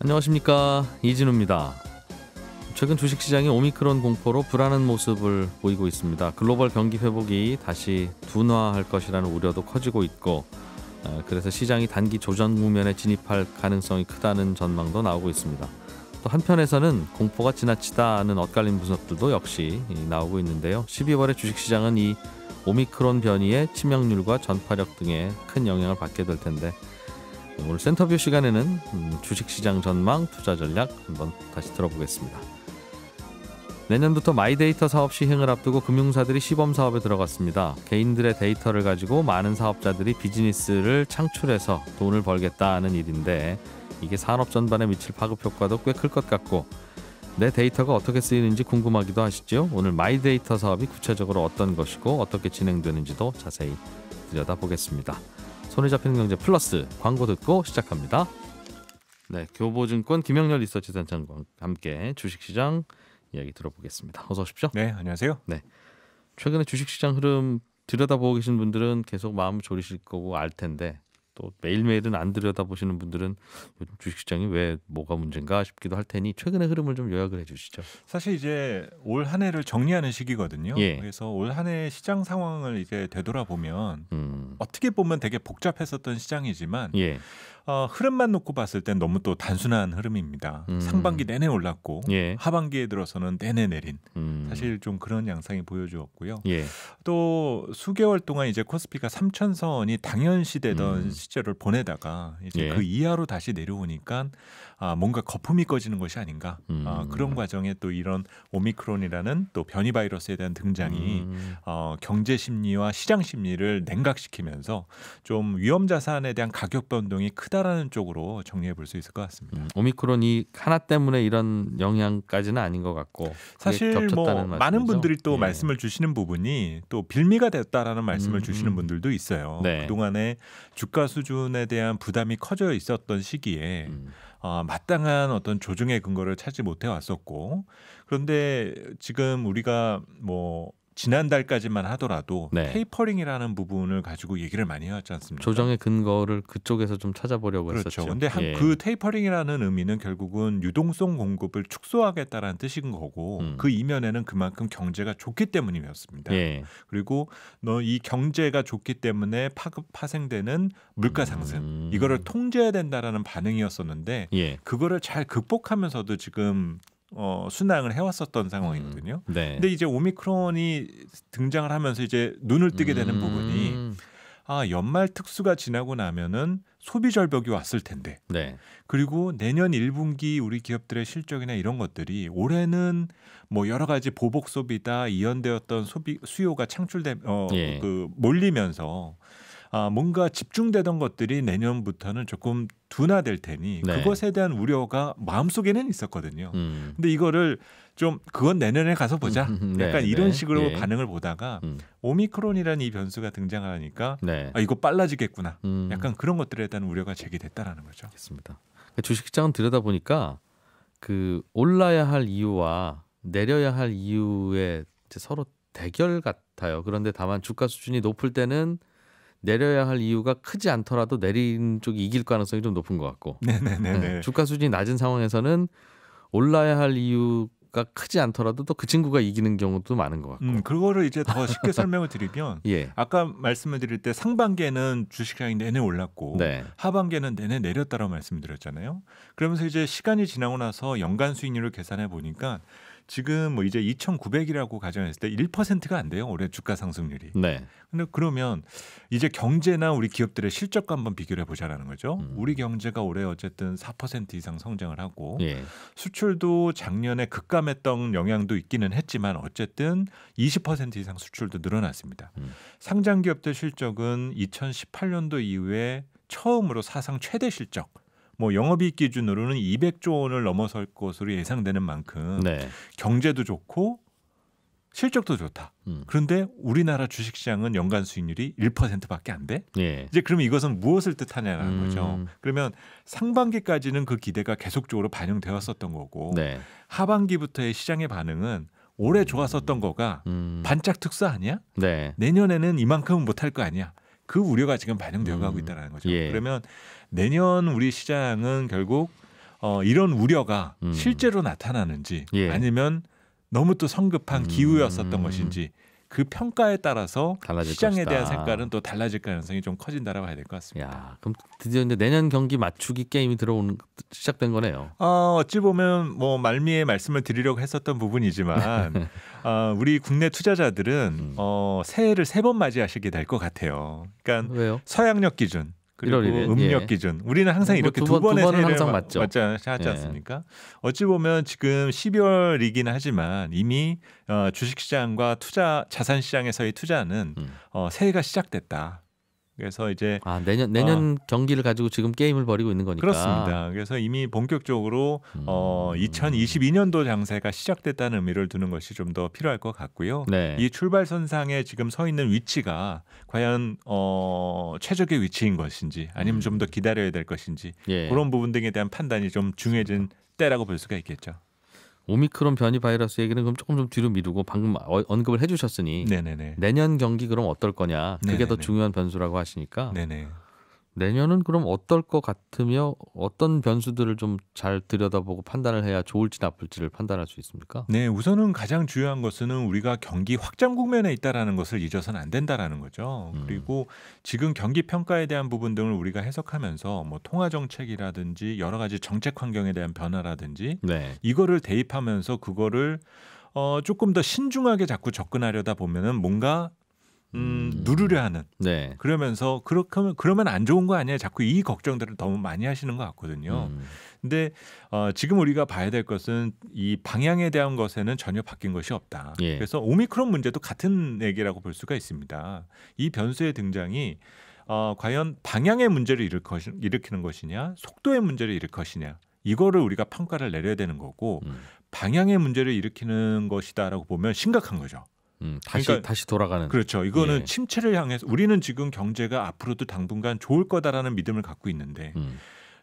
안녕하십니까 이진우입니다. 최근 주식시장이 오미크론 공포로 불안한 모습을 보이고 있습니다. 글로벌 경기 회복이 다시 둔화할 것이라는 우려도 커지고 있고 아, 그래서 시장이 단기 조정 국면에 진입할 가능성이 크다는 전망도 나오고 있습니다. 또 한편에서는 공포가 지나치다는 엇갈린 분석들도 역시 나오고 있는데요. 12월의 주식시장은 이 오미크론 변이의 치명률과 전파력 등에 큰 영향을 받게 될 텐데 오늘 센터뷰 시간에는 음, 주식시장 전망, 투자 전략 한번 다시 들어보겠습니다. 내년부터 마이데이터 사업 시행을 앞두고 금융사들이 시범 사업에 들어갔습니다. 개인들의 데이터를 가지고 많은 사업자들이 비즈니스를 창출해서 돈을 벌겠다는 일인데 이게 산업 전반에 미칠 파급 효과도 꽤 클 것 같고 내 데이터가 어떻게 쓰이는지 궁금하기도 하시죠? 오늘 마이데이터 사업이 구체적으로 어떤 것이고 어떻게 진행되는지도 자세히 들여다보겠습니다. 손에 잡히는 경제 플러스 광고 듣고 시작합니다. 네, 교보증권 김영렬 리서치 단장과 함께 주식시장 이야기 들어보겠습니다. 어서 오십시오. 네, 안녕하세요. 네, 최근에 주식시장 흐름 들여다보고 계신 분들은 계속 마음 졸이실 거고 알 텐데 또 매일매일은 안 들여다보시는 분들은 주식시장이 왜 뭐가 문제인가 싶기도 할 테니 최근의 흐름을 좀 요약을 해주시죠. 사실 이제 올 한 해를 정리하는 시기거든요. 예. 그래서 올 한해 시장 상황을 이제 되돌아보면 음. 어떻게 보면 되게 복잡했었던 시장이지만 예. 어, 흐름만 놓고 봤을 땐 너무 또 단순한 흐름입니다. 음. 상반기 내내 올랐고 예. 하반기에 들어서는 내내 내린 음. 사실 좀 그런 양상이 보여주었고요. 예. 또 수개월 동안 이제 코스피가 3천선이 당연시되던 음. 시절을 보내다가 이제 그 예. 그 이하로 다시 내려오니까 아, 뭔가 거품이 꺼지는 것이 아닌가 아, 음. 아, 그런 과정에 또 이런 오미크론이라는 또 변이 바이러스에 대한 등장이 음. 어, 경제 심리와 시장 심리를 냉각시키면서 좀 위험 자산에 대한 가격 변동이 크다라는 쪽으로 정리해 볼 수 있을 것 같습니다. 음, 오미크론이 하나 때문에 이런 영향까지는 아닌 것 같고 사실 뭐 말씀이죠? 많은 분들이 또 예. 말씀을 주시는 부분이 또 빌미가 됐다라는 말씀을 음, 주시는 음. 분들도 있어요. 네. 그 동안에 주가 수준에 대한 부담이 커져 있었던 시기에. 음. 어, 마땅한 어떤 조정의 근거를 찾지 못해 왔었고 그런데 지금 우리가 뭐 지난달까지만 하더라도 네. 테이퍼링이라는 부분을 가지고 얘기를 많이 해왔지 않습니까? 조정의 근거를 그쪽에서 좀 찾아보려고 그렇죠. 했었죠. 그런데 예. 그 테이퍼링이라는 의미는 결국은 유동성 공급을 축소하겠다라는 뜻인 거고 음. 그 이면에는 그만큼 경제가 좋기 때문이었습니다. 예. 그리고 너이 경제가 좋기 때문에 파급 파생되는 물가 상승 음. 이거를 통제해야 된다라는 반응이었었는데 예. 그거를 잘 극복하면서도 지금 어, 순항을 해왔었던 음, 상황이거든요. 음. 네. 근데 이제 오미크론이 등장을 하면서 이제 눈을 뜨게 되는 음. 부분이 아 연말 특수가 지나고 나면은 소비 절벽이 왔을 텐데. 네. 그리고 내년 1분기 우리 기업들의 실적이나 이런 것들이 올해는 뭐 여러 가지 보복 소비다 이연되었던 소비 수요가 창출된 어그 예. 몰리면서 아, 뭔가 집중되던 것들이 내년부터는 조금 둔화될 테니 네. 그것에 대한 우려가 마음속에는 있었거든요. 음. 근데 이거를 좀 그건 내년에 가서 보자. 음, 음, 네, 약간 네. 이런 네, 식으로 예. 반응을 보다가 음. 오미크론이라는 이 변수가 등장하니까 네. 아 이거 빨라지겠구나. 음. 약간 그런 것들에 대한 우려가 제기됐다라는 거죠. 알겠습니다. 그 주식시장은 들여다 보니까 그 올라야 할 이유와 내려야 할 이유에 서로 대결 같아요. 그런데 다만 주가 수준이 높을 때는 내려야 할 이유가 크지 않더라도 내린 쪽이 이길 가능성이 좀 높은 것 같고 네, 네, 네, 네 주가 수준이 낮은 상황에서는 올라야 할 이유가 크지 않더라도 또 그 친구가 이기는 경우도 많은 것 같고 음, 그거를 이제 더 쉽게 설명을 드리면 예. 아까 말씀을 드릴 때 상반기에는 주식시장이 내내 올랐고 네. 하반기에는 내내 내렸다라고 말씀드렸잖아요 그러면서 이제 시간이 지나고 나서 연간 수익률을 계산해 보니까 지금 뭐 이제 2,900이라고 가정했을 때 1%가 안 돼요. 올해 주가 상승률이. 네. 근데 그러면 이제 경제나 우리 기업들의 실적과 한번 비교를 해 보자라는 거죠. 음. 우리 경제가 올해 어쨌든 4% 이상 성장을 하고 예. 수출도 작년에 급감했던 영향도 있기는 했지만 어쨌든 20% 이상 수출도 늘어났습니다. 음. 상장 기업들 실적은 2018년도 이후에 처음으로 사상 최대 실적 뭐 영업이익 기준으로는 200조 원을 넘어설 것으로 예상되는 만큼 네. 경제도 좋고 실적도 좋다. 음. 그런데 우리나라 주식시장은 연간 수익률이 1%밖에 안 돼. 예. 이제 그러면 이것은 무엇을 뜻하냐라는 음. 거죠. 그러면 상반기까지는 그 기대가 계속적으로 반영되었었던 거고 네. 하반기부터의 시장의 반응은 올해 좋았었던 거가 음. 음. 반짝 특수 아니야? 네. 내년에는 이만큼은 못 할 거 아니야? 그 우려가 지금 반영되어 가고 음. 있다는 거죠. 예. 그러면 내년 우리 시장은 결국 어, 이런 우려가 음. 실제로 나타나는지 예. 아니면 너무 또 성급한 기후였었던 음. 것인지 그 평가에 따라서 시장에 것이다. 대한 색깔은 또 달라질 가능성이 좀 커진다라고 봐야 될 것 같습니다. 야, 그럼 드디어 이제 내년 경기 맞추기 게임이 들어오는 시작된 거네요. 어, 어찌 보면 뭐 말미에 말씀을 드리려고 했었던 부분이지만 어, 우리 국내 투자자들은 음. 어, 새해를 세 번 맞이하시게 될 것 같아요. 그러니까 왜요? 서양력 기준 그리고 1월 음력 예. 기준. 우리는 항상 뭐 이렇게 두, 두 번, 번의 두 번은 항상 맞, 죠 맞지 하지 예. 않습니까? 어찌 보면 지금 12월이긴 하지만 이미 어, 주식시장과 투자 자산시장에서의 투자는 음. 어, 새해가 시작됐다. 그래서 이제 아, 내년 내년 어, 경기를 가지고 지금 게임을 벌이고 있는 거니까 그렇습니다. 그래서 이미 본격적으로 어, 음. 어, 2022년도 장세가 시작됐다는 의미를 두는 것이 좀 더 필요할 것 같고요. 네. 이 출발선상에 지금 서 있는 위치가 과연 어, 최적의 위치인 것인지 아니면 음. 좀더 기다려야 될 것인지 예. 그런 부분 등에 대한 판단이 좀 중요해진 때라고 볼 수가 있겠죠. 오미크론 변이 바이러스 얘기는 그럼 조금 좀 뒤로 미루고 방금 어, 언급을 해주셨으니 네네네. 내년 경기 그럼 어떨 거냐 그게 네네네. 더 중요한 변수라고 하시니까 네네. 내년은 그럼 어떨 것 같으며 어떤 변수들을 좀 잘 들여다보고 판단을 해야 좋을지 나쁠지를 판단할 수 있습니까? 네, 우선은 가장 중요한 것은 우리가 경기 확장 국면에 있다라는 것을 잊어서는 안 된다라는 거죠. 음. 그리고 지금 경기 평가에 대한 부분 등을 우리가 해석하면서 뭐 통화 정책이라든지 여러 가지 정책 환경에 대한 변화라든지 네. 이거를 대입하면서 그거를 어, 조금 더 신중하게 자꾸 접근하려다 보면은 뭔가 음, 음. 누르려 하는. 네. 그러면서 그렇게 면 그러면 안 좋은 거 아니야? 자꾸 이 걱정들을 너무 많이 하시는 것 같거든요. 음. 근데 어, 지금 우리가 봐야 될 것은 이 방향에 대한 것에는 전혀 바뀐 것이 없다. 예. 그래서 오미크론 문제도 같은 얘기라고 볼 수가 있습니다. 이 변수의 등장이 어, 과연 방향의 문제를 일으 일으키는 것이냐, 속도의 문제를 일으킬 것이냐, 이거를 우리가 평가를 내려야 되는 거고 음. 방향의 문제를 일으키는 것이다라고 보면 심각한 거죠. 음, 다시 그러니까, 다시 돌아가는. 그렇죠. 이거는 예. 침체를 향해서 우리는 지금 경제가 앞으로도 당분간 좋을 거다라는 믿음을 갖고 있는데 음.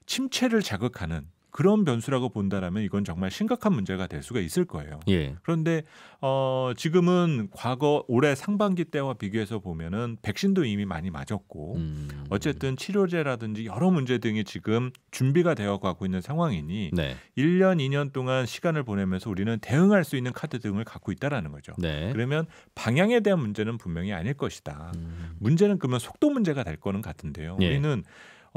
침체를 자극하는 그런 변수라고 본다라면 이건 정말 심각한 문제가 될 수가 있을 거예요. 예. 그런데 어, 지금은 과거 올해 상반기 때와 비교해서 보면은 백신도 이미 많이 맞았고 음. 어쨌든 치료제라든지 여러 문제 등이 지금 준비가 되어 가고 있는 상황이니 네. 1년 2년 동안 시간을 보내면서 우리는 대응할 수 있는 카드 등을 갖고 있다라는 거죠. 네. 그러면 방향에 대한 문제는 분명히 아닐 것이다. 음. 문제는 그러면 속도 문제가 될 거는 같은데요. 예. 우리는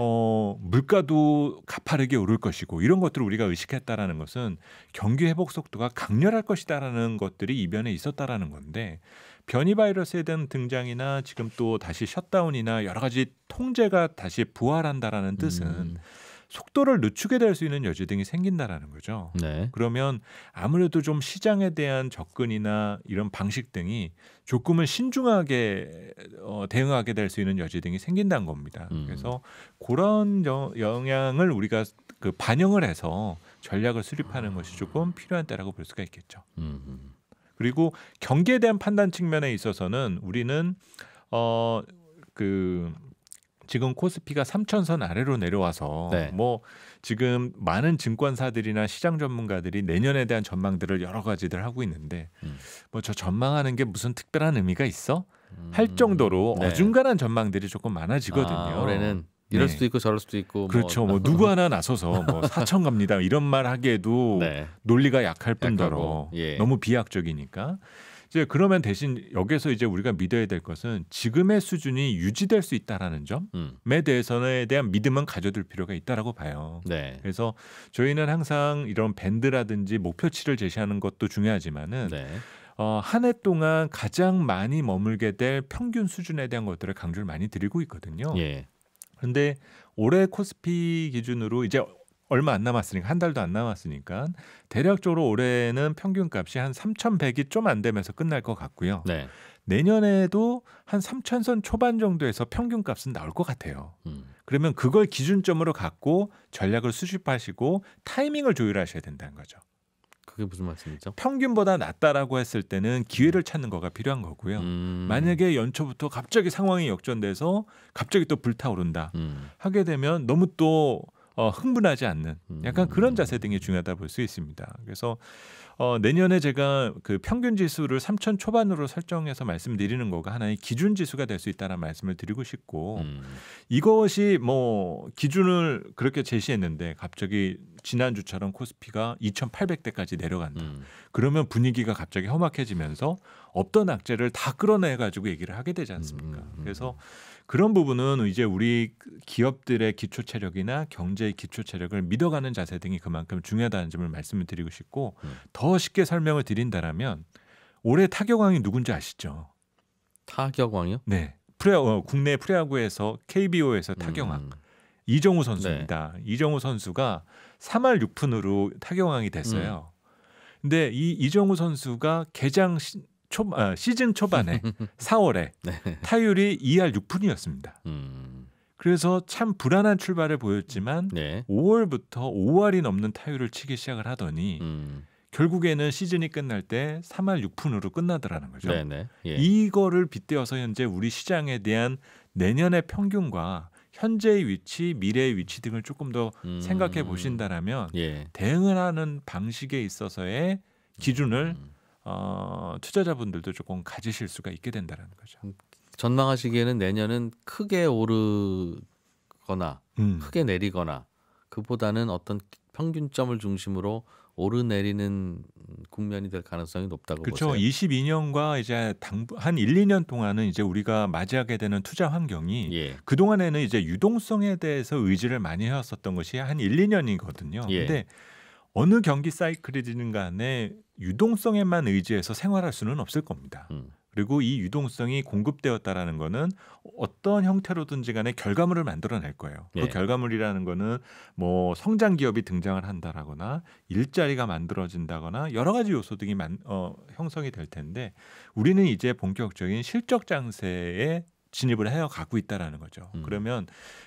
어, 물가도 가파르게 오를 것이고 이런 것들을 우리가 의식했다라는 것은 경기 회복 속도가 강렬할 것이다라는 것들이 이변에 있었다라는 건데 변이 바이러스에 대한 등장이나 지금 또 다시 셧다운이나 여러 가지 통제가 다시 부활한다라는 뜻은 음. 속도를 늦추게 될 수 있는 여지 등이 생긴다라는 거죠. 네. 그러면 아무래도 좀 시장에 대한 접근이나 이런 방식 등이 조금은 신중하게 어, 대응하게 될 수 있는 여지 등이 생긴다는 겁니다. 음. 그래서 그런 여, 영향을 우리가 그 반영을 해서 전략을 수립하는 아. 것이 조금 필요한 때라고 볼 수가 있겠죠. 음. 그리고 경기에 대한 판단 측면에 있어서는 우리는 어그 지금 코스피가 3천선 아래로 내려와서 네. 뭐 지금 많은 증권사들이나 시장 전문가들이 내년에 대한 전망들을 여러 가지들 하고 있는데 음. 뭐저 전망하는 게 무슨 특별한 의미가 있어? 음. 할 정도로 네. 어중간한 전망들이 조금 많아지거든요. 아, 올해는 이럴 네. 수도 있고 저럴 수도 있고 뭐 그렇죠. 뭐, 뭐 누구 하나 나서서 뭐 사천 갑니다 이런 말 하기에도 네. 논리가 약할 뿐더러 예. 너무 비약적이니까 이제 그러면 대신 여기서 이제 우리가 믿어야 될 것은 지금의 수준이 유지될 수 있다라는 점에 음. 대해서에 대한 믿음은 가져둘 필요가 있다라고 봐요. 네. 그래서 저희는 항상 이런 밴드라든지 목표치를 제시하는 것도 중요하지만은 네. 어, 한해 동안 가장 많이 머물게 될 평균 수준에 대한 것들을 강조를 많이 드리고 있거든요. 예. 런데 올해 코스피 기준으로 이제 얼마 안 남았으니까 한 달도 안 남았으니까 대략적으로 올해는 평균값이 한 3,100이 좀 안 되면서 끝날 것 같고요. 네. 내년에도 한 3,000선 초반 정도에서 평균값은 나올 것 같아요. 음. 그러면 그걸 기준점으로 갖고 전략을 수집하시고 타이밍을 조율하셔야 된다는 거죠. 그게 무슨 말씀이죠? 평균보다 낮다라고 했을 때는 기회를 음. 찾는 거가 필요한 거고요. 음. 만약에 연초부터 갑자기 상황이 역전돼서 갑자기 또 불타오른다 음. 하게 되면 너무 또 어, 흥분하지 않는 약간 그런 음. 자세 등이 중요하다 볼 수 있습니다. 그래서 어, 내년에 제가 그 평균 지수를 3천 초반으로 설정해서 말씀드리는 거가 하나의 기준 지수가 될 수 있다는 말씀을 드리고 싶고 음. 이것이 뭐 기준을 그렇게 제시했는데 갑자기 지난주처럼 코스피가 2,800대까지 내려간다. 음. 그러면 분위기가 갑자기 험악해지면서 없던 악재를 다 끌어내 가지고 얘기를 하게 되지 않습니까? 음, 음, 그래서 그런 부분은 이제 우리 그 기업들의 기초 체력이나 경제의 기초 체력을 믿어가는 자세 등이 그만큼 중요하다는 점을 말씀을 드리고 싶고 음. 더 쉽게 설명을 드린다라면 올해 타격왕이 누군지 아시죠? 타격왕이요? 네. 프레야 어, 국내 프레야구에서 KBO에서 음. 타격왕 음. 이정우 선수입니다. 네. 이정우 선수가 3할 6푼으로 타격왕이 됐어요. 음. 근데 이 이정우 선수가 개장 초, 아, 시즌 초반에 4월에 네. 타율이 2할 6푼이었습니다. 음. 그래서 참 불안한 출발을 보였지만 네. 5월부터 5할이 넘는 타율을 치기 시작을 하더니 음. 결국에는 시즌이 끝날 때 3할 6푼으로 끝나더라는 거죠. 네, 네. 예. 이거를 빗대어서 현재 우리 시장에 대한 내년의 평균과 현재의 위치, 미래의 위치 등을 조금 더 음. 생각해 보신다라면 예. 대응을 하는 방식에 있어서의 기준을 음. 어, 투자자분들도 조금 가지실 수가 있게 된다는 거죠. 음, 전망하시기에는 내년은 크게 오르거나 음. 크게 내리거나 그보다는 어떤 평균점을 중심으로 오르내리는 국면이 될 가능성이 높다고 그렇죠. 보세요. 22년과 이제 당한 1, 2년 동안은 이제 우리가 맞이하게 되는 투자 환경이 예. 그 동안에는 이제 유동성에 대해서 의지를 많이 해왔었던 것이 한 1, 2년이거든요. 예. 근데 어느 경기 사이클이든 간에 유동성에만 의지해서 생활할 수는 없을 겁니다. 음. 그리고 이 유동성이 공급되었다라는 거는 어떤 형태로든지 간에 결과물을 만들어낼 거예요. 그 예. 그 결과물이라는 거는 뭐 성장 기업이 등장을 한다라거나 일자리가 만들어진다거나 여러 가지 요소 등이 만, 어, 형성이 될 텐데 우리는 이제 본격적인 실적 장세에 진입을 해어 가고 있다라는 거죠. 음. 그러면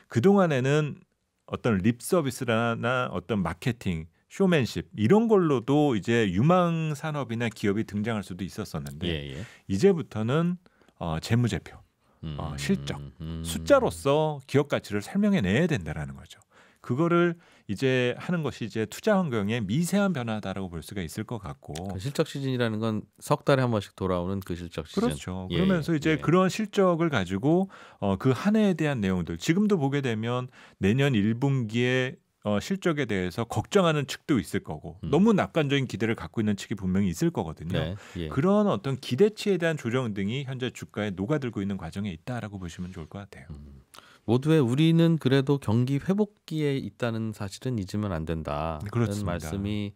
그 동안에는 어떤 립 서비스나 어떤 마케팅 쇼맨십 이런 걸로도 이제 유망 산업이나 기업이 등장할 수도 있었었는데 예, 예. 이제부터는 어, 재무제표, 어, 음, 어, 실적, 음. 숫자로서 기업 가치를 설명해내야 된다라는 거죠. 그거를 이제 하는 것이 이제 투자 환경의 미세한 변화다라고 볼 수가 있을 것 같고 그 실적 시즌이라는 건 석 달에 한 번씩 돌아오는 그 실적 시즌 그렇죠. 예, 그러면서 예, 이제 예. 그런 실적을 가지고 어, 그 한 해에 대한 내용들 지금도 보게 되면 내년 1분기에 어, 실적에 대해서 걱정하는 측도 있을 거고 음. 너무 낙관적인 기대를 갖고 있는 측이 분명히 있을 거거든요. 네, 예. 그런 어떤 기대치에 대한 조정 등이 현재 주가에 녹아들고 있는 과정에 있다라고 보시면 좋을 것 같아요. 음. 모두의 우리는 그래도 경기 회복기에 있다는 사실은 잊으면 안된다 그렇습니다. 말씀이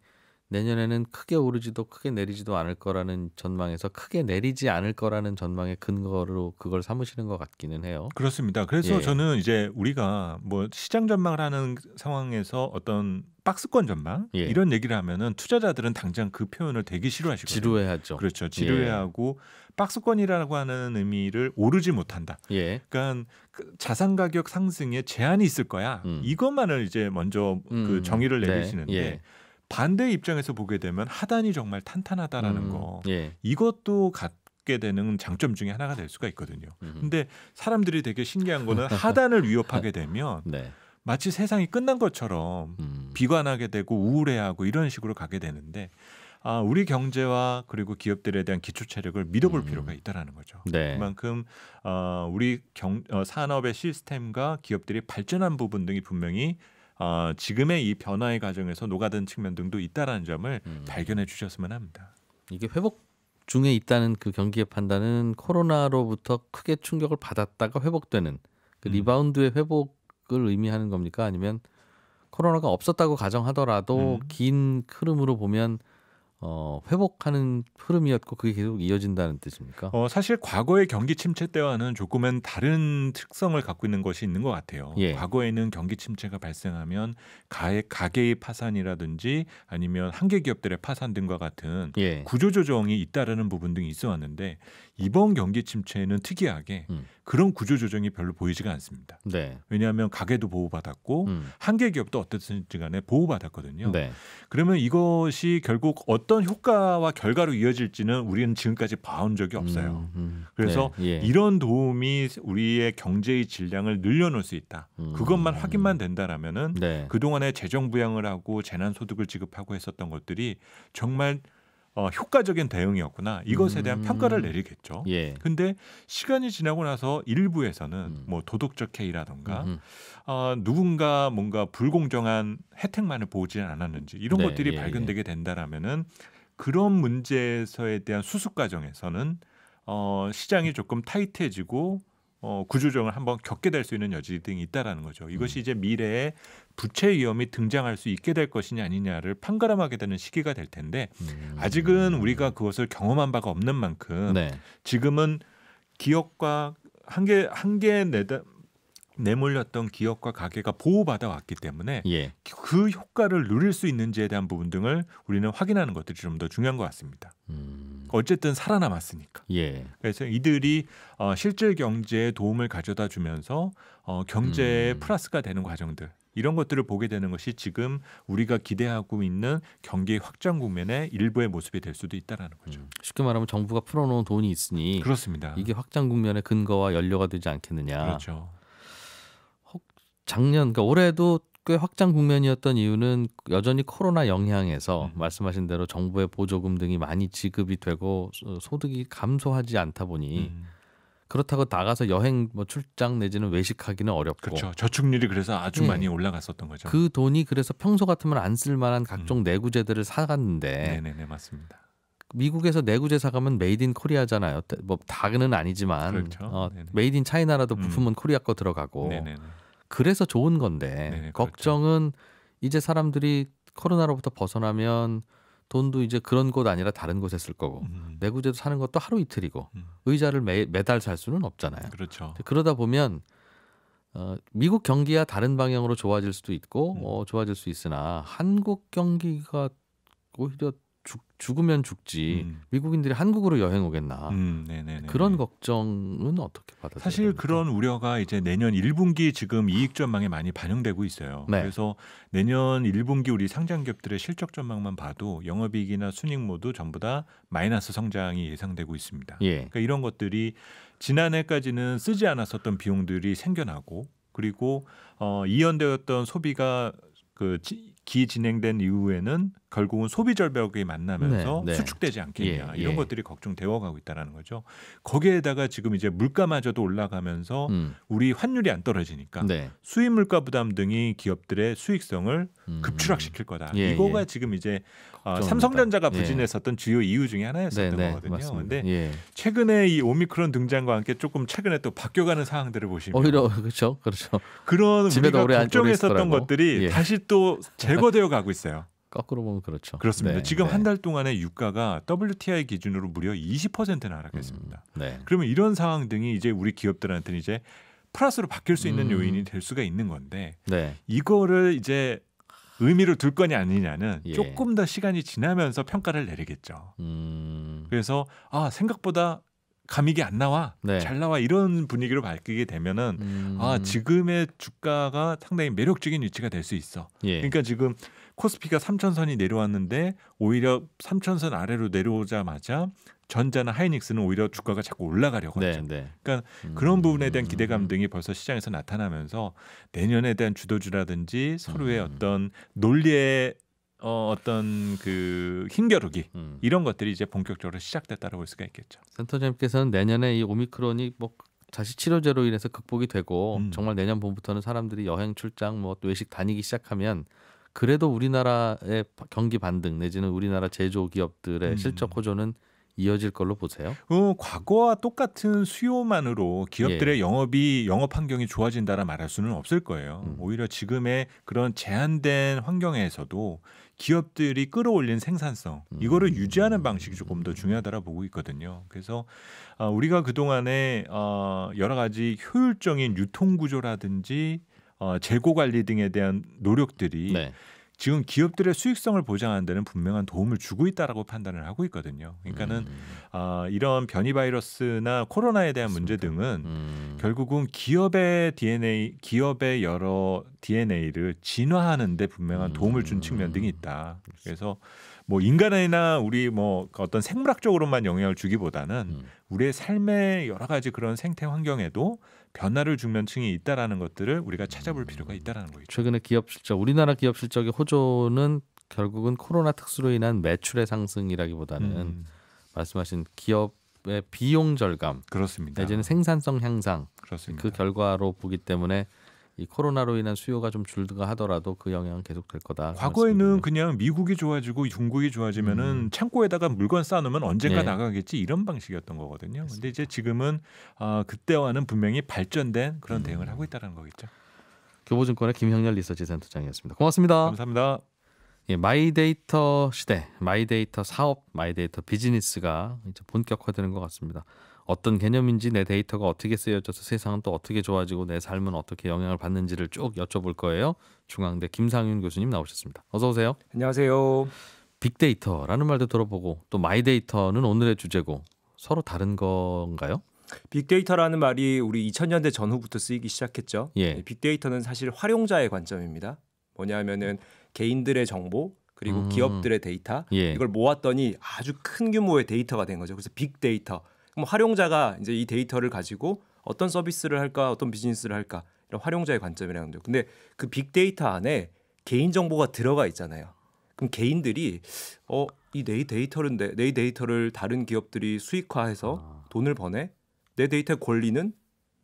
내년에는 크게 오르지도 크게 내리지도 않을 거라는 전망에서 크게 내리지 않을 거라는 전망의 근거로 그걸 삼으시는 것 같기는 해요. 그렇습니다. 그래서 예. 저는 이제 우리가 뭐 시장 전망을 하는 상황에서 어떤 박스권 전망 예. 이런 얘기를 하면은 투자자들은 당장 그 표현을 되게 싫어하시고 지루해하죠. 그렇죠. 예. 지루해하고 예. 박스권이라고 하는 의미를 오르지 못한다. 예. 그러니까 그 자산 가격 상승에 제한이 있을 거야. 음. 이것만을 이제 먼저 그 음. 그 정의를 네. 내리시는데 네. 반대 입장에서 보게 되면 하단이 정말 탄탄하다라는 음, 거 예. 이것도 갖게 되는 장점 중에 하나가 될 수가 있거든요. 음. 근데 사람들이 되게 신기한 거는 하단을 위협하게 되면 네. 마치 세상이 끝난 것처럼 음. 비관하게 되고 우울해하고 이런 식으로 가게 되는데 아, 우리 경제와 그리고 기업들에 대한 기초 체력을 믿어볼 음. 필요가 있다라는 거죠. 네. 그만큼 어, 우리 경, 어, 산업의 시스템과 기업들이 발전한 부분 등이 분명히 어, 지금의 이 변화의 과정에서 녹아든 측면 등도 있다라는 점을 음. 발견해 주셨으면 합니다. 이게 회복 중에 있다는 그 경기의 판단은 코로나로부터 크게 충격을 받았다가 회복되는 그 음. 리바운드의 회복을 의미하는 겁니까? 아니면 코로나가 없었다고 가정하더라도 음. 긴 흐름으로 보면 어, 회복하는 흐름이었고 그게 계속 이어진다는 뜻입니까? 어, 사실 과거의 경기 침체 때와는 조금은 다른 특성을 갖고 있는 것이 있는 것 같아요. 예. 과거에는 경기 침체가 발생하면 가의 가계의 파산이라든지 아니면 한계 기업들의 파산 등과 같은 예. 구조 조정이 잇따르는 부분 등이 있어 왔는데 이번 경기 침체는 특이하게 음. 그런 구조 조정이 별로 보이지가 않습니다. 네. 왜냐하면 가게도 보호받았고 음. 한계 기업도 어쨌든 간에 보호받았거든요. 네. 그러면 이것이 결국 어떤 효과와 결과로 이어질지는 우리는 지금까지 봐온 적이 없어요. 음, 음. 그래서 네, 예. 이런 도움이 우리의 경제의 질량을 늘려놓을 수 있다. 음. 그것만 확인만 된다라면은 네. 그동안에 재정 부양을 하고 재난 소득을 지급하고 했었던 것들이 정말 어, 효과적인 대응이었구나 이것에 대한 음. 평가를 내리겠죠. 예. 근데 시간이 지나고 나서 일부에서는 음. 뭐 도덕적 해이라던가 어, 누군가 뭔가 불공정한 혜택만을 보지 않았는지 이런 네, 것들이 예, 예, 발견되게 된다라면은 그런 문제에서에 대한 수습 과정에서는 어, 시장이 조금 타이트해지고 어, 구조조정을 한번 겪게 될 수 있는 여지 등이 있다라는 거죠. 이것이 음. 이제 미래에 부채 위험이 등장할 수 있게 될 것이냐 아니냐를 판가름하게 되는 시기가 될 텐데 음. 아직은 우리가 그것을 경험한 바가 없는 만큼 네. 지금은 기업과 한계 한계 내다 내몰렸던 기업과 가게가 보호받아 왔기 때문에 예. 그 효과를 누릴 수 있는지에 대한 부분 등을 우리는 확인하는 것들이 좀 더 중요한 것 같습니다. 음. 어쨌든 살아남았으니까. 예. 그래서 이들이 어, 실질 경제에 도움을 가져다 주면서 어, 경제에 음. 플러스가 되는 과정들 이런 것들을 보게 되는 것이 지금 우리가 기대하고 있는 경기 확장 국면의 일부의 모습이 될 수도 있다라는 거죠. 음, 쉽게 말하면 정부가 풀어놓은 돈이 있으니 그렇습니다. 이게 확장 국면의 근거와 연료가 되지 않겠느냐. 그렇죠. 작년 그러니까 올해도 꽤 확장 국면이었던 이유는 여전히 코로나 영향에서 음. 말씀하신 대로 정부의 보조금 등이 많이 지급이 되고 소득이 감소하지 않다 보니 음. 그렇다고 나가서 여행 뭐 출장 내지는 외식하기는 어렵고 그렇죠. 저축률이 그래서 아주 네. 많이 올라갔었던 거죠. 그 돈이 그래서 평소 같으면 안 쓸 만한 각종 음. 내구재들을 사갔는데 네네네 맞습니다. 미국에서 내구재 사가면 메이드 인 코리아잖아요. 뭐 다는 아니지만 그렇죠. 어, 메이드 인 차이나라도 음. 부품은 코리아 거 들어가고 네네네. 그래서 좋은 건데 네네, 그렇죠. 걱정은 그렇죠. 이제 사람들이 코로나로부터 벗어나면 돈도 이제 그런 곳 아니라 다른 곳에 쓸 거고 음. 내구제도 사는 것도 하루 이틀이고 음. 의자를 매, 매달 살 수는 없잖아요. 그렇죠. 그러다 보면 어, 미국 경기야 다른 방향으로 좋아질 수도 있고 음. 어, 좋아질 수 있으나 한국 경기가 오히려 죽, 죽으면 죽지 음. 미국인들이 한국으로 여행 오겠나 음, 그런 걱정은 어떻게 받아들여요? 사실 그런 우려가 이제 내년 1분기 지금 이익 전망에 많이 반영되고 있어요. 네. 그래서 내년 1분기 우리 상장 기업들의 실적 전망만 봐도 영업이익이나 순익 모두 전부 다 마이너스 성장이 예상되고 있습니다. 예. 그러니까 이런 것들이 지난해까지는 쓰지 않았었던 비용들이 생겨나고 그리고 어, 이연되었던 소비가 그 지, 기 진행된 이후에는 결국은 소비 절벽이 만나면서 네, 네. 수축되지 않겠냐 예, 예. 이런 예. 것들이 걱정되어 가고 있다라는 거죠. 거기에다가 지금 이제 물가마저도 올라가면서 음. 우리 환율이 안 떨어지니까 네. 수입 물가 부담 등이 기업들의 수익성을 음. 급추락시킬 거다. 예, 이거가 예. 지금 이제 어, 삼성전자가 예. 부진했었던 주요 이유 중에 하나였었던 네, 네, 거거든요. 그런데 최근에 이 오미크론 등장과 함께 조금 최근에 또 바뀌어가는 상황들을 보시면 오히려 그렇죠, 그렇죠. 그런 우리가 오래 걱정했었던 것들이 다시 또재 제거되어 가고 있어요. 거꾸로 보면 그렇죠. 그렇습니다. 네, 지금 네. 한달 동안에 유가가 WTI 기준으로 무려 20%나 하락했습니다. 음, 네. 그러면 이런 상황 등이 이제 우리 기업들한테는 이제 플러스로 바뀔 수 있는 음. 요인이 될 수가 있는 건데 네. 이거를 이제 의미로둘 거냐 아니냐는 예. 조금 더 시간이 지나면서 평가를 내리겠죠. 음. 그래서 아 생각보다 감익이 안 나와 네. 잘 나와 이런 분위기로 바뀌게 되면은 음. 아 지금의 주가가 상당히 매력적인 위치가 될 수 있어. 예. 그러니까 지금 코스피가 3천선이 내려왔는데 오히려 3천선 아래로 내려오자마자 전자나 하이닉스는 오히려 주가가 자꾸 올라가려고 네, 하죠. 네, 네. 그러니까 음, 그런 부분에 대한 기대감 음. 등이 벌써 시장에서 나타나면서 내년에 대한 주도주라든지 서로의 음, 어떤 논리에 어, 어떤 그 힘겨루기 음. 이런 것들이 이제 본격적으로 시작됐다고 라볼 수가 있겠죠. 센터장님께서는 내년에 이 오미크론이 뭐 다시 치료제로 인해서 극복이 되고 음. 정말 내년 봄부터는 사람들이 여행 출장 뭐 외식 다니기 시작하면 그래도 우리나라의 경기 반등 내지는 우리나라 제조 기업들의 음. 실적 호조는 이어질 걸로 보세요? 어, 과거와 똑같은 수요만으로 기업들의 예. 영업이 영업 환경이 좋아진다라 말할 수는 없을 거예요. 음. 오히려 지금의 그런 제한된 환경에서도 기업들이 끌어올린 생산성 이거를 음. 유지하는 방식이 조금 더 중요하다라 보고 있거든요. 그래서 어, 우리가 그 동안에 어, 여러 가지 효율적인 유통 구조라든지 어, 재고 관리 등에 대한 노력들이 네. 지금 기업들의 수익성을 보장하는 데는 분명한 도움을 주고 있다라고 판단을 하고 있거든요. 그러니까는 음. 아, 이런 변이 바이러스나 코로나에 대한 그습니까 문제 등은 음. 결국은 기업의 DNA, 기업의 여러 DNA를 진화하는 데 분명한 도움을 준 측면 등이 있다. 음. 그래서 뭐 인간이나 우리 뭐 어떤 생물학적으로만 영향을 주기보다는 음. 우리의 삶의 여러 가지 그런 생태 환경에도 변화를 줍는 층이 있다라는 것들을 우리가 찾아볼 필요가 있다라는 거죠. 최근에 기업 실적, 우리나라 기업 실적의 호조는 결국은 코로나 특수로 인한 매출의 상승이라기보다는 음. 말씀하신 기업의 비용 절감, 그렇습니다. 내지는 생산성 향상, 그렇습니다. 그 결과로 보기 때문에 이 코로나로 인한 수요가 좀 줄드가 하더라도 그 영향은 계속될 거다. 과거에는 말 그냥 미국이 좋아지고 중국이 좋아지면은 음. 창고에다가 물건 쌓아놓으면 언젠가 네. 나가겠지 이런 방식이었던 거거든요. 맞습데 이제 지금은 아, 그때와는 분명히 발전된 그런 음. 대응을 하고 있다는 거겠죠. 교보증권의 김형렬 리서치 센터장이었습니다. 고맙습니다. 감사합니다. 예, 마이데이터 시대, 마이데이터 사업, 마이데이터 비즈니스가 이제 본격화되는 것 같습니다. 어떤 개념인지 내 데이터가 어떻게 쓰여져서 세상은 또 어떻게 좋아지고 내 삶은 어떻게 영향을 받는지를 쭉 여쭤볼 거예요. 중앙대 김상윤 교수님 나오셨습니다. 어서 오세요. 안녕하세요. 빅데이터라는 말도 들어보고 또 마이데이터는 오늘의 주제고 서로 다른 건가요? 빅데이터라는 말이 우리 2000년대 전후부터 쓰이기 시작했죠. 예. 빅데이터는 사실 활용자의 관점입니다. 뭐냐면은 개인들의 정보 그리고 음. 기업들의 데이터 예. 이걸 모았더니 아주 큰 규모의 데이터가 된 거죠. 그래서 빅데이터 그럼 활용자가 이제 이 데이터를 가지고 어떤 서비스를 할까, 어떤 비즈니스를 할까 이런 활용자의 관점이라는 거죠. 근데 그 빅데이터 안에 개인 정보가 들어가 있잖아요. 그럼 개인들이 어이 내 데이터를 내, 내 데이터를 다른 기업들이 수익화해서 아. 돈을 버네. 내 데이터의 권리는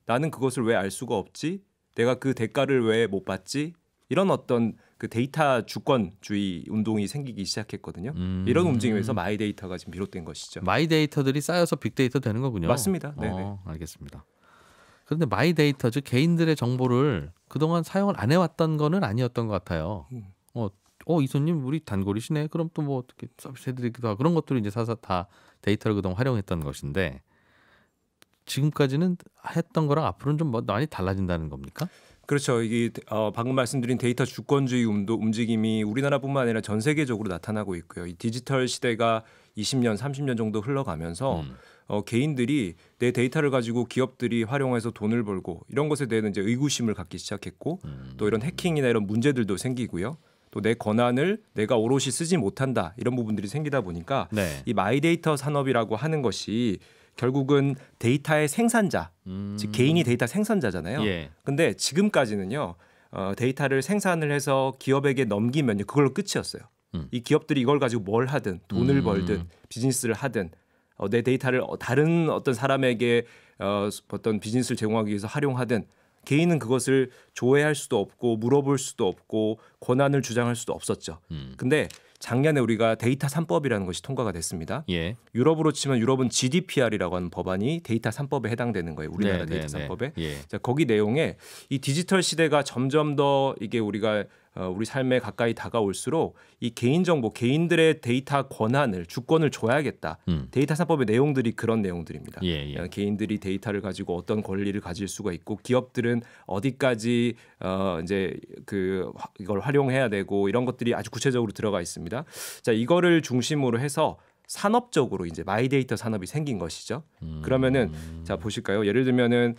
나는 그것을 왜 알 수가 없지? 내가 그 대가를 왜 못 받지? 이런 어떤 그 데이터 주권주의 운동이 생기기 시작했거든요. 음. 이런 움직임에서 마이데이터가 지금 비롯된 것이죠. 마이데이터들이 쌓여서 빅데이터 되는 거군요. 맞습니다. 네, 어, 알겠습니다. 그런데 마이데이터 즉 개인들의 정보를 그동안 사용을 안 해왔던 거는 아니었던 것 같아요. 음. 어, 어 이소님 우리 단골이시네. 그럼 또 뭐 어떻게 서비스 해드리기도 하고 그런 것들을 이제 사서 다 데이터를 그동안 활용했던 것인데 지금까지는 했던 거랑 앞으로는 좀 뭐 많이 달라진다는 겁니까? 그렇죠. 이게 어, 방금 말씀드린 데이터 주권주의 운동 움직임이 우리나라뿐만 아니라 전 세계적으로 나타나고 있고요. 이 디지털 시대가 20년, 30년 정도 흘러가면서 음. 어, 개인들이 내 데이터를 가지고 기업들이 활용해서 돈을 벌고 이런 것에 대해서 이제 의구심을 갖기 시작했고 음. 또 이런 해킹이나 이런 문제들도 생기고요. 또 내 권한을 내가 오롯이 쓰지 못한다 이런 부분들이 생기다 보니까 네. 이 마이데이터 산업이라고 하는 것이 결국은 데이터의 생산자, 음. 즉 개인이 데이터 생산자잖아요. 예. 근데 지금까지는요. 어, 데이터를 생산을 해서 기업에게 넘기면 그걸로 끝이었어요. 음. 이 기업들이 이걸 가지고 뭘 하든 돈을 음. 벌든 비즈니스를 하든 어, 내 데이터를 어, 다른 어떤 사람에게 어, 어떤 비즈니스를 제공하기 위해서 활용하든 개인은 그것을 조회할 수도 없고 물어볼 수도 없고 권한을 주장할 수도 없었죠. 음. 근데 작년에 우리가 데이터 3법이라는 것이 통과가 됐습니다. 예. 유럽으로 치면 유럽은 GDPR이라고 하는 법안이 데이터 3법에 해당되는 거예요. 우리나라 네, 데이터 네, 3법에. 네. 예. 자, 거기 내용에 이 디지털 시대가 점점 더 이게 우리가 어, 우리 삶에 가까이 다가올수록 이 개인정보, 개인들의 데이터 권한을 주권을 줘야겠다. 음. 데이터 사법의 내용들이 그런 내용들입니다. 예, 예. 어, 개인들이 데이터를 가지고 어떤 권리를 가질 수가 있고 기업들은 어디까지 어 이제 그 이걸 활용해야 되고 이런 것들이 아주 구체적으로 들어가 있습니다. 자, 이거를 중심으로 해서 산업적으로 이제 마이데이터 산업이 생긴 것이죠. 음. 그러면은 자 보실까요? 예를 들면은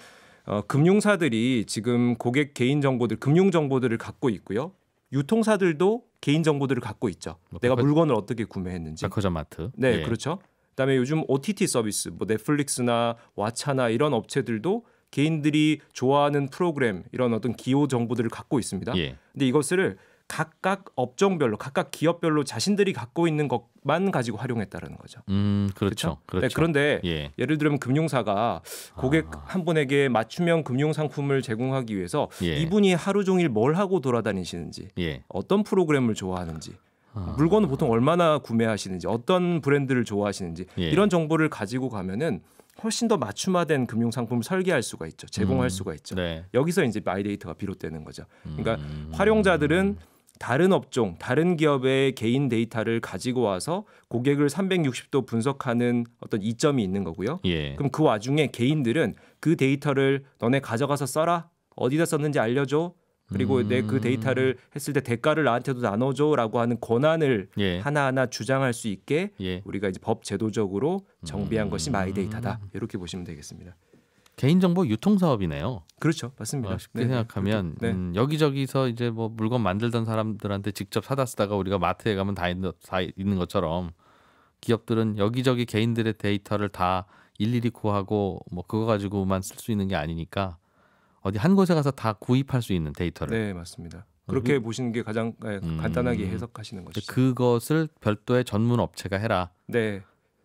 어, 금융사들이 지금 고객 개인 정보들, 금융 정보들을 갖고 있고요. 유통사들도 개인 정보들을 갖고 있죠. 뭐 내가 백화... 물건을 어떻게 구매했는지. 백화점 마트. 네, 예. 그렇죠. 그다음에 요즘 OTT 서비스, 뭐 넷플릭스나 왓챠나 이런 업체들도 개인들이 좋아하는 프로그램 이런 어떤 기호 정보들을 갖고 있습니다. 예. 근데 이것을 각각 업종별로 각각 기업별로 자신들이 갖고 있는 것만 가지고 활용했다라는 거죠. 음, 그렇죠. 네, 그렇죠? 그렇죠. 네, 그런데 예. 를 들면 금융사가 고객 아. 한 분에게 맞춤형 금융 상품을 제공하기 위해서 예. 이분이 하루 종일 뭘 하고 돌아다니시는지, 예. 어떤 프로그램을 좋아하는지, 아. 물건을 보통 얼마나 구매하시는지, 어떤 브랜드를 좋아하시는지 예. 이런 정보를 가지고 가면은 훨씬 더 맞춤화된 금융 상품을 설계할 수가 있죠. 제공할 음, 수가 있죠. 네. 여기서 이제 마이데이터가 비롯되는 거죠. 그러니까 음, 활용자들은 음. 다른 업종, 다른 기업의 개인 데이터를 가지고 와서 고객을 360도 분석하는 어떤 이점이 있는 거고요. 예. 그럼 그 와중에 개인들은 그 데이터를 너네 가져가서 써라. 어디다 썼는지 알려줘. 그리고 그 음... 내그 데이터를 했을 때 대가를 나한테도 나눠줘라고 하는 권한을 예. 하나하나 주장할 수 있게 예. 우리가 이제 법 제도적으로 정비한 음... 것이 마이데이터다 이렇게 보시면 되겠습니다. 개인정보 유통 사업이네요. 그렇죠, 맞습니다. 어, 쉽게 네네. 생각하면 그렇죠. 네. 음, 여기저기서 이제 뭐 물건 만들던 사람들한테 직접 사다 쓰다가 우리가 마트에 가면 다 있는, 다 있는 것처럼 기업들은 여기저기 개인들의 데이터를 다 일일이 구하고 뭐 그거 가지고만 쓸 수 있는 게 아니니까 어디 한 곳에 가서 다 구입할 수 있는 데이터를. 네, 맞습니다. 그렇게 음, 보시는 게 가장 아, 간단하게 음, 해석하시는 거죠. 그것을 별도의 전문 업체가 해라. 네.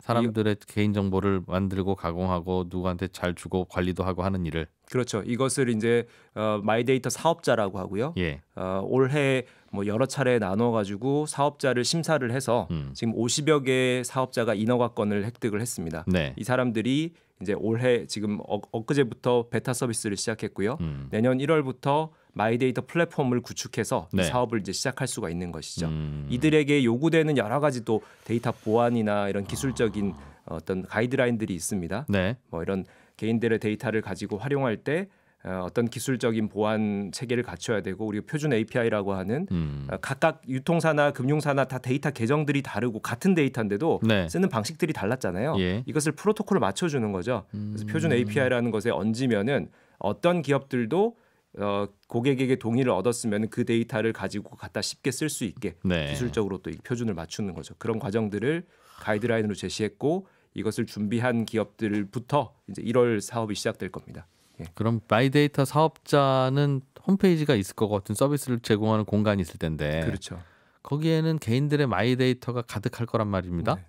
사람들의 이... 개인 정보를 만들고 가공하고 누구한테 잘 주고 관리도 하고 하는 일을 그렇죠. 이것을 이제 어, 마이데이터 사업자라고 하고요. 예. 어, 올해 뭐 여러 차례 나눠가지고 사업자를 심사를 해서 음. 지금 50여 개의 사업자가 인허가권을 획득을 했습니다. 네. 이 사람들이 이제 올해 지금 어, 엊그제부터 베타 서비스를 시작했고요. 음. 내년 1월부터 마이데이터 플랫폼을 구축해서 네. 사업을 이제 시작할 수가 있는 것이죠. 음. 이들에게 요구되는 여러 가지 또 데이터 보안이나 이런 기술적인 어. 어떤 가이드라인들이 있습니다. 네. 뭐 이런 개인들의 데이터를 가지고 활용할 때 어, 어떤 기술적인 보안 체계를 갖춰야 되고 우리가 표준 API라고 하는 음. 어, 각각 유통사나 금융사나 다 데이터 계정들이 다르고 같은 데이터인데도 네. 쓰는 방식들이 달랐잖아요. 예. 이것을 프로토콜을 맞춰주는 거죠. 그래서 표준 음. API라는 것에 얹으면은 어떤 기업들도 어, 고객에게 동의를 얻었으면 그 데이터를 가지고 갖다 쉽게 쓸 수 있게 네. 기술적으로 또 표준을 맞추는 거죠. 그런 과정들을 가이드라인으로 제시했고 이것을 준비한 기업들부터 이제 1월 사업이 시작될 겁니다. 예. 그럼 마이데이터 사업자는 홈페이지가 있을 것 같은 서비스를 제공하는 공간이 있을 텐데 그렇죠. 거기에는 개인들의 마이데이터가 가득할 거란 말입니다. 네.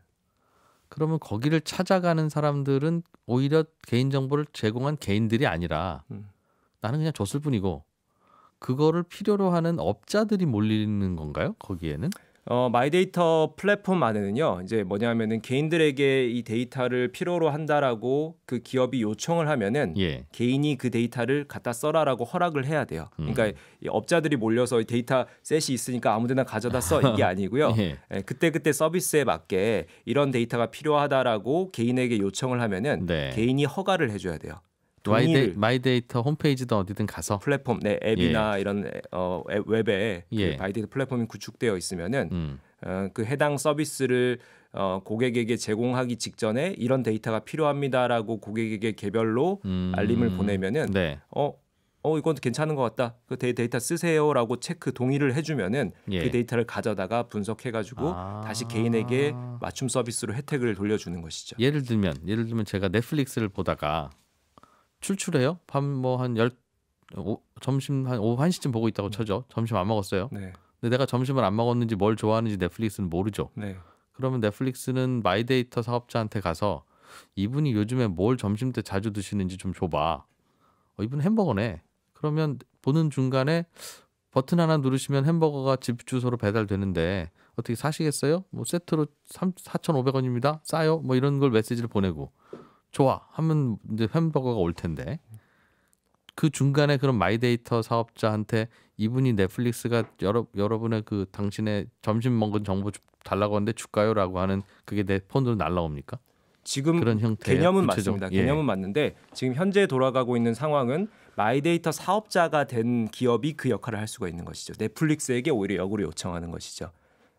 그러면 거기를 찾아가는 사람들은 오히려 개인 정보를 제공한 개인들이 아니라 음. 나는 그냥 줬을 뿐이고 그거를 필요로 하는 업자들이 몰리는 건가요? 거기에는? 어, 마이데이터 플랫폼 안에는요. 이제 뭐냐면은 개인들에게 이 데이터를 필요로 한다라고 그 기업이 요청을 하면은 예. 개인이 그 데이터를 갖다 써라라고 허락을 해야 돼요. 음. 그러니까 업자들이 몰려서 데이터 셋이 있으니까 아무데나 가져다 써 이게 예. 아니고요. 예. 그때 그때 서비스에 맞게 이런 데이터가 필요하다라고 개인에게 요청을 하면은 네. 개인이 허가를 해줘야 돼요. 동의 마이데이터 홈페이지도 어디든 가서 플랫폼, 네 앱이나 예. 이런 어, 앱, 웹에 그 예. 마이데이터 플랫폼이 구축되어 있으면은 음. 어, 그 해당 서비스를 어, 고객에게 제공하기 직전에 이런 데이터가 필요합니다라고 고객에게 개별로 음. 알림을 보내면은 네. 어. 어 이건 괜찮은 것 같다. 그 데이터 쓰세요라고 체크 동의를 해주면은 그 예. 그 데이터를 가져다가 분석해가지고 아~ 다시 개인에게 맞춤 서비스로 혜택을 돌려주는 것이죠. 예를 들면 예를 들면 제가 넷플릭스를 보다가 출출해요. 밤 뭐한열 오, 점심 한 오후 1시쯤 보고 있다고 쳐죠. 점심 안 먹었어요. 네. 근데 내가 점심을 안 먹었는지 뭘 좋아하는지 넷플릭스는 모르죠. 네. 그러면 넷플릭스는 마이데이터 사업자한테 가서 이분이 요즘에 뭘 점심 때 자주 드시는지 좀 줘봐. 어, 이분 햄버거네. 그러면 보는 중간에 버튼 하나 누르시면 햄버거가 집 주소로 배달되는데 어떻게 사시겠어요? 뭐 세트로 3, 4,500원입니다. 싸요? 뭐 이런 걸 메시지를 보내고 좋아 하면 이제 햄버거가 올 텐데 그 중간에 그런 마이데이터 사업자한테 이분이 넷플릭스가 여러 여러분의 그 당신의 점심 먹은 정보 달라고 하는데 줄까요라고 하는 그게 내 폰으로 날라옵니까? 지금 그런 형태 개념은 구체적, 맞습니다. 예. 개념은 맞는데 지금 현재 돌아가고 있는 상황은 마이데이터 사업자가 된 기업이 그 역할을 할 수가 있는 것이죠. 넷플릭스에게 오히려 역으로 요청하는 것이죠.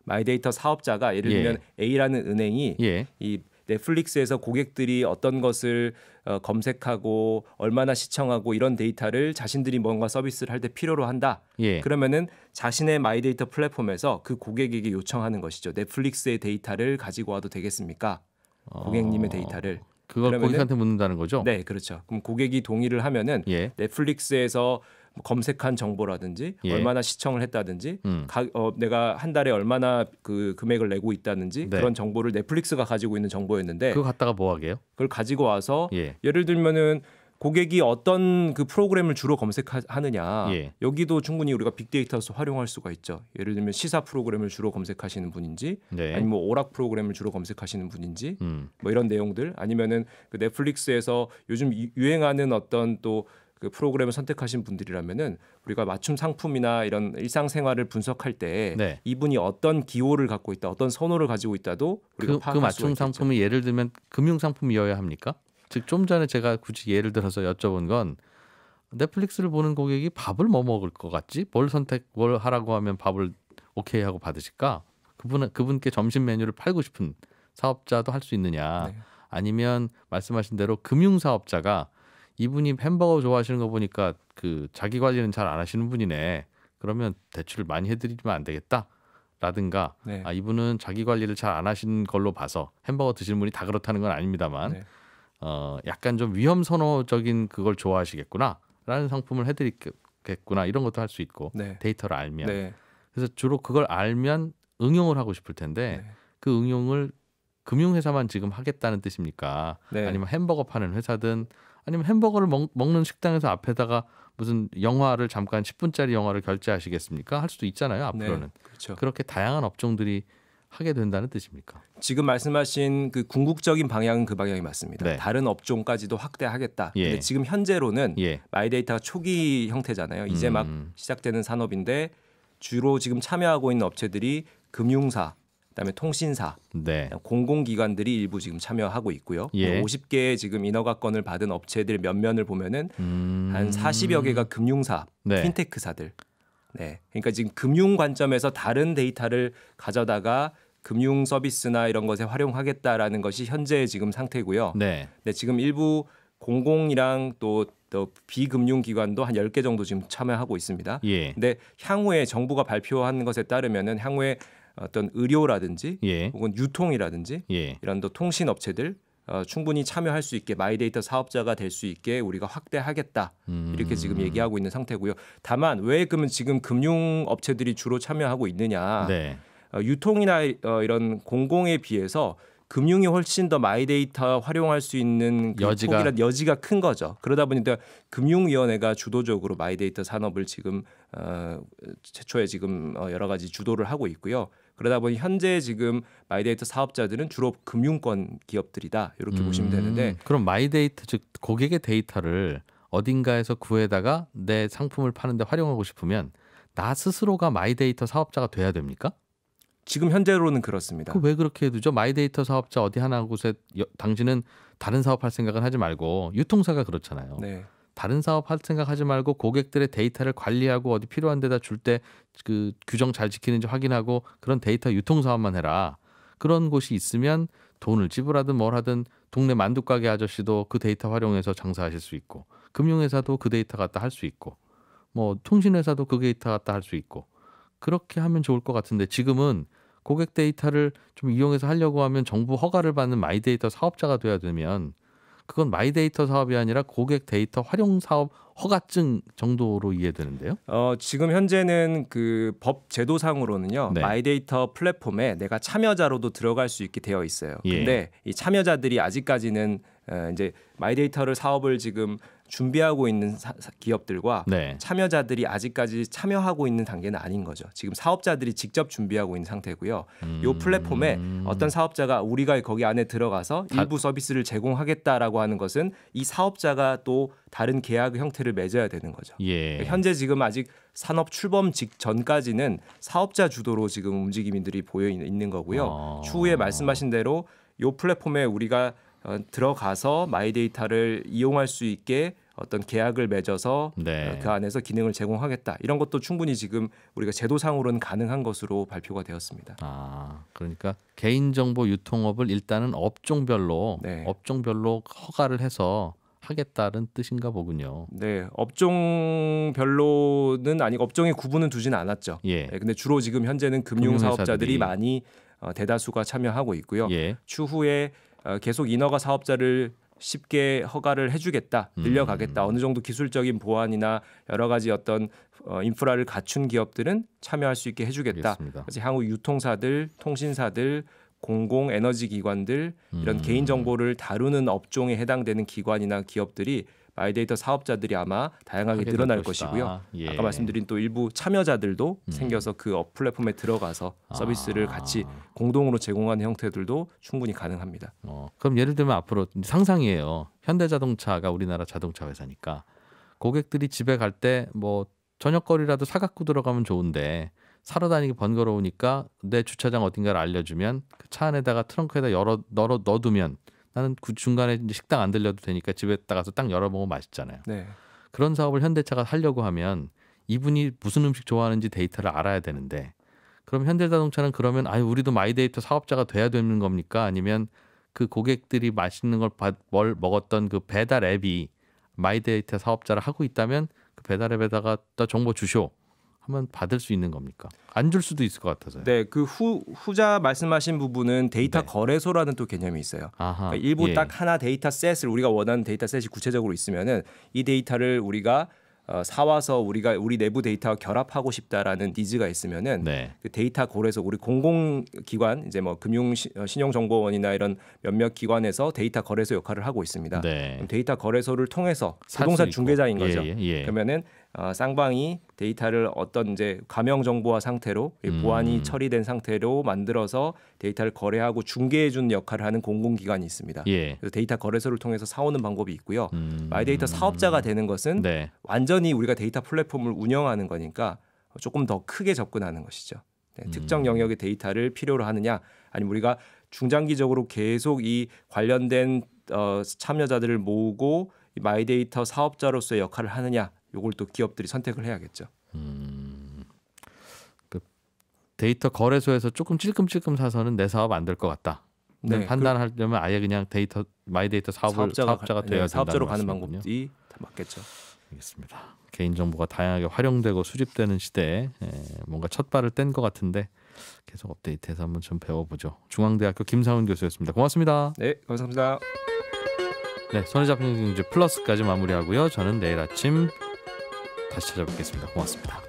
마이데이터 사업자가 예를 예. 들면 예. A라는 은행이 예. 이 넷플릭스에서 고객들이 어떤 것을 어, 검색하고 얼마나 시청하고 이런 데이터를 자신들이 뭔가 서비스를 할 때 필요로 한다. 예. 그러면은 자신의 마이데이터 플랫폼에서 그 고객에게 요청하는 것이죠. 넷플릭스의 데이터를 가지고 와도 되겠습니까? 어. 고객님의 데이터를 그걸 고객한테 묻는다는 거죠? 네, 그렇죠. 그럼 고객이 동의를 하면은 예. 넷플릭스에서 검색한 정보라든지 예. 얼마나 시청을 했다든지 음. 가, 어, 내가 한 달에 얼마나 그 금액을 내고 있다든지 네. 그런 정보를 넷플릭스가 가지고 있는 정보였는데 그걸 갖다가 뭐 하게요? 그걸 가지고 와서 예. 예를 들면은 고객이 어떤 그 프로그램을 주로 검색하느냐 예. 여기도 충분히 우리가 빅데이터에서 활용할 수가 있죠. 예를 들면 시사 프로그램을 주로 검색하시는 분인지 네. 아니면 뭐 오락 프로그램을 주로 검색하시는 분인지 음. 뭐 이런 내용들 아니면은 그 넷플릭스에서 요즘 유행하는 어떤 또 그 프로그램을 선택하신 분들이라면은 우리가 맞춤 상품이나 이런 일상생활을 분석할 때 네. 이분이 어떤 기호를 갖고 있다, 어떤 선호를 가지고 있다도 우리가 그, 그 파악할 그 맞춤 상품이 예를 들면 금융 상품이어야 합니까? 즉좀 전에 제가 굳이 예를 들어서 여쭤본 건 넷플릭스를 보는 고객이 밥을 뭐 먹을 것 같지? 뭘 선택 뭘 하라고 하면 밥을 오케이 하고 받으실까? 그분 그분께 점심 메뉴를 팔고 싶은 사업자도 할 수 있느냐? 네. 아니면 말씀하신 대로 금융 사업자가 이분이 햄버거 좋아하시는 거 보니까 그 자기 관리는 잘 안 하시는 분이네. 그러면 대출을 많이 해드리면 안 되겠다. 라든가 네. 아 이분은 자기 관리를 잘 안 하신 걸로 봐서 햄버거 드시는 분이 다 그렇다는 건 아닙니다만 네. 어, 약간 좀 위험 선호적인 그걸 좋아하시겠구나라는 상품을 해드리겠구나 이런 것도 할 수 있고 네. 데이터를 알면 네. 그래서 주로 그걸 알면 응용을 하고 싶을 텐데 네. 그 응용을 금융회사만 지금 하겠다는 뜻입니까? 네. 아니면 햄버거 파는 회사든 아니면 햄버거를 먹, 먹는 식당에서 앞에다가 무슨 영화를 잠깐 10분짜리 영화를 결제하시겠습니까? 할 수도 있잖아요 네. 앞으로는 그렇죠. 그렇게 다양한 업종들이 하게 된다는 뜻입니까? 지금 말씀하신 그 궁극적인 방향은 그 방향이 맞습니다. 네. 다른 업종까지도 확대하겠다. 예. 근데 지금 현재로는 예. 마이데이터가 초기 형태잖아요. 이제 음. 막 시작되는 산업인데 주로 지금 참여하고 있는 업체들이 금융사, 그다음에 통신사, 네. 공공기관들이 일부 지금 참여하고 있고요. 예. 5 0개 지금 인허가권을 받은 업체들 몇 면을 보면은 음... 한 40여 개가 금융사, 네. 핀테크사들, 네. 그러니까 지금 금융 관점에서 다른 데이터를 가져다가 금융 서비스나 이런 것에 활용하겠다라는 것이 현재의 지금 상태고요. 네. 네 지금 일부 공공이랑 또, 또 비금융 기관도 한 열 개 정도 지금 참여하고 있습니다. 예. 근데 향후에 정부가 발표하는 것에 따르면은 향후에 어떤 의료라든지 예. 혹은 유통이라든지 예. 이런 또 통신 업체들 어, 충분히 참여할 수 있게 마이데이터 사업자가 될 수 있게 우리가 확대하겠다 음. 이렇게 지금 음. 얘기하고 있는 상태고요. 다만 왜 그러면 지금 금융 업체들이 주로 참여하고 있느냐? 네. 어, 유통이나 어, 이런 공공에 비해서 금융이 훨씬 더 마이데이터 활용할 수 있는 그 여지가 폭이라, 여지가 큰 거죠. 그러다 보니까 금융위원회가 주도적으로 마이데이터 산업을 지금 어, 최초에 지금 어, 여러 가지 주도를 하고 있고요. 그러다 보니 현재 지금 마이데이터 사업자들은 주로 금융권 기업들이다 이렇게 음, 보시면 되는데 그럼 마이데이터 즉 고객의 데이터를 어딘가에서 구해다가 내 상품을 파는데 활용하고 싶으면 나 스스로가 마이데이터 사업자가 돼야 됩니까? 지금 현재로는 그렇습니다. 왜 그렇게 해두죠? 마이데이터 사업자 어디 하나 곳에 여, 당신은 다른 사업할 생각은 하지 말고 유통사가 그렇잖아요. 네. 다른 사업할 생각하지 말고 고객들의 데이터를 관리하고 어디 필요한 데다 줄 때 그 규정 잘 지키는지 확인하고 그런 데이터 유통 사업만 해라. 그런 곳이 있으면 돈을 지불하든 뭘 하든 동네 만두 가게 아저씨도 그 데이터 활용해서 장사하실 수 있고 금융회사도 그 데이터 갖다 할 수 있고 뭐 통신회사도 그 데이터 갖다 할 수 있고 그렇게 하면 좋을 것 같은데 지금은 고객 데이터를 좀 이용해서 하려고 하면 정부 허가를 받는 마이데이터 사업자가 돼야 되면 그건 마이데이터 사업이 아니라 고객 데이터 활용 사업 허가증 정도로 이해되는데요. 어, 지금 현재는 그 법 제도상으로는요. 네. 마이데이터 플랫폼에 내가 참여자로도 들어갈 수 있게 되어 있어요. 예. 근데 이 참여자들이 아직까지는 이제 마이데이터를 사업을 지금 준비하고 있는 사, 기업들과 네. 참여자들이 아직까지 참여하고 있는 단계는 아닌 거죠. 지금 사업자들이 직접 준비하고 있는 상태고요. 음... 이 플랫폼에 어떤 사업자가 우리가 거기 안에 들어가서 다... 일부 서비스를 제공하겠다라고 하는 것은 이 사업자가 또 다른 계약 형태를 맺어야 되는 거죠. 예. 그러니까 현재 지금 아직 산업 출범 직전까지는 사업자 주도로 지금 움직임들이 보여 있는 거고요. 어... 추후에 말씀하신 대로 이 플랫폼에 우리가 어, 들어가서 마이데이터를 이용할 수 있게 어떤 계약을 맺어서 네. 어, 그 안에서 기능을 제공하겠다 이런 것도 충분히 지금 우리가 제도상으로는 가능한 것으로 발표가 되었습니다. 아 그러니까 개인정보 유통업을 일단은 업종별로 네. 업종별로 허가를 해서 하겠다는 뜻인가 보군요. 네, 업종별로는 아니 업종의 구분은 두진 않았죠. 예. 네, 근데 주로 지금 현재는 금융 사업자들이 많이 어, 대다수가 참여하고 있고요. 예. 추후에 어, 계속 인허가 사업자를 쉽게 허가를 해주겠다, 음. 늘려가겠다. 음. 어느 정도 기술적인 보완이나 여러 가지 어떤 어, 인프라를 갖춘 기업들은 참여할 수 있게 해주겠다. 알겠습니다. 그래서 향후 유통사들, 통신사들, 공공 에너지 기관들 이런 음. 개인 정보를 다루는 업종에 해당되는 기관이나 기업들이 마이데이터 사업자들이 아마 다양하게 늘어날 것이고요. 예. 아까 말씀드린 또 일부 참여자들도 음. 생겨서 그어 플랫폼에 들어가서 아. 서비스를 아. 같이 공동으로 제공하는 형태들도 충분히 가능합니다. 어, 그럼 예를 들면 앞으로 상상이에요. 현대자동차가 우리나라 자동차 회사니까 고객들이 집에 갈 때 뭐 저녁거리라도 사갖고 들어가면 좋은데 사러 다니기 번거로우니까 내 주차장 어딘가를 알려주면 그 차 안에다가 트렁크에다 열어 넣어 넣어두면 나는 그 중간에 식당 안 들려도 되니까 집에 따가서 딱열어보고 맛있잖아요. 네. 그런 사업을 현대차가 하려고 하면 이분이 무슨 음식 좋아하는지 데이터를 알아야 되는데 그럼 현대자동차는 그러면 아유 우리도 마이데이터 사업자가 돼야 되는 겁니까? 아니면 그 고객들이 맛있는 걸, 받, 뭘 먹었던 그 배달 앱이 마이데이터 사업자를 하고 있다면 그 배달 앱에다가 또 정보 주쇼. 하면 받을 수 있는 겁니까? 안 줄 수도 있을 것 같아서요. 네, 그 후, 후자 말씀하신 부분은 데이터 네. 거래소라는 또 개념이 있어요. 아하, 그러니까 일부 예. 딱 하나 데이터 셋을 우리가 원하는 데이터 셋이 구체적으로 있으면은 이 데이터를 우리가 어, 사와서 우리가 우리 내부 데이터와 결합하고 싶다라는 니즈가 있으면은 네. 그 데이터 거래소 우리 공공기관 이제 뭐 금융 어, 신용정보원이나 이런 몇몇 기관에서 데이터 거래소 역할을 하고 있습니다. 네. 데이터 거래소를 통해서 부동산 중개자인 예, 거죠. 예, 예. 그러면은 어, 쌍방이 데이터를 어떤 이제 가명 정보화 상태로 음. 보안이 처리된 상태로 만들어서 데이터를 거래하고 중개해 주는 역할을 하는 공공기관이 있습니다. 예. 그래서 데이터 거래소를 통해서 사오는 방법이 있고요. 음. 마이데이터 사업자가 되는 것은 네. 완전히 우리가 데이터 플랫폼을 운영하는 거니까 조금 더 크게 접근하는 것이죠. 네, 특정 음. 영역의 데이터를 필요로 하느냐, 아니면 우리가 중장기적으로 계속 이 관련된 어, 참여자들을 모으고 마이데이터 사업자로서의 역할을 하느냐 요걸 또 기업들이 선택을 해야겠죠. 음, 그 데이터 거래소에서 조금 찔끔찔끔 사서는 내 사업 안될것 같다. 네, 그 판단하려면 아예 그냥 데이터 마이데이터 사업을 사업자가, 사업자가 네, 되어야 네, 사업자로 가는 방법이 맞겠죠. 알겠습니다. 개인 정보가 다양하게 활용되고 수집되는 시대에 예, 뭔가 첫 발을 뗀 것 같은데 계속 업데이트해서 한번 좀 배워보죠. 중앙대학교 김상훈 교수였습니다. 고맙습니다. 네, 감사합니다. 네, 손에 잡히 이제 플러스까지 마무리하고요. 저는 내일 아침 다시 찾아뵙겠습니다. 고맙습니다.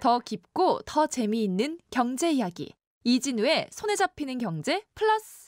더 깊고 더 재미있는 경제 이야기. 이진우의 손에 잡히는 경제 플러스